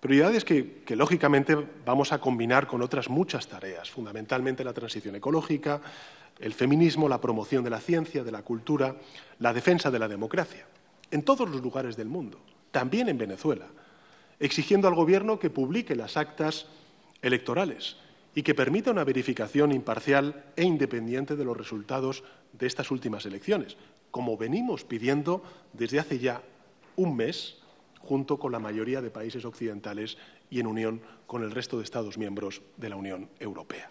Prioridades que, que, lógicamente vamos a combinar con otras muchas tareas, fundamentalmente la transición ecológica, el feminismo, la promoción de la ciencia, de la cultura, la defensa de la democracia, en todos los lugares del mundo, también en Venezuela, exigiendo al Gobierno que publique las actas electorales y que permita una verificación imparcial e independiente de los resultados de estas últimas elecciones, como venimos pidiendo desde hace ya un mes junto con la mayoría de países occidentales y en unión con el resto de Estados miembros de la Unión Europea.